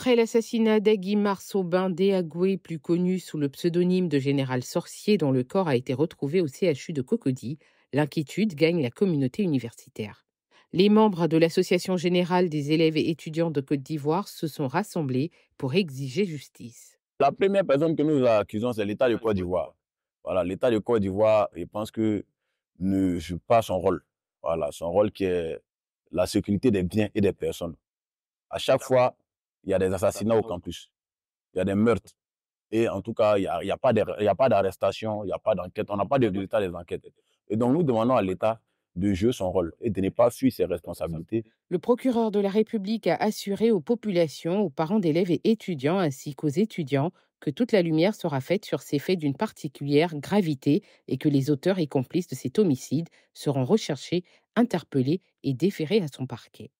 Après l'assassinat d'Agui Marceau Bindé, plus connu sous le pseudonyme de général sorcier, dont le corps a été retrouvé au CHU de Cocody, l'inquiétude gagne la communauté universitaire. Les membres de l'Association générale des élèves et étudiants de Côte d'Ivoire se sont rassemblés pour exiger justice. La première personne que nous accusons, c'est l'État de Côte d'Ivoire. Voilà, l'État de Côte d'Ivoire, je pense que ne joue pas son rôle. Voilà, son rôle qui est la sécurité des biens et des personnes. À chaque fois, il y a des assassinats au campus. Il y a des meurtres. Et en tout cas, il n'y a, a pas d'arrestation, il n'y a pas d'enquête. On n'a pas de résultat des enquêtes. Et donc, nous demandons à l'État de jouer son rôle et de ne pas fuir ses responsabilités. Le procureur de la République a assuré aux populations, aux parents d'élèves et étudiants, ainsi qu'aux étudiants, que toute la lumière sera faite sur ces faits d'une particulière gravité et que les auteurs et complices de cet homicide seront recherchés, interpellés et déférés à son parquet.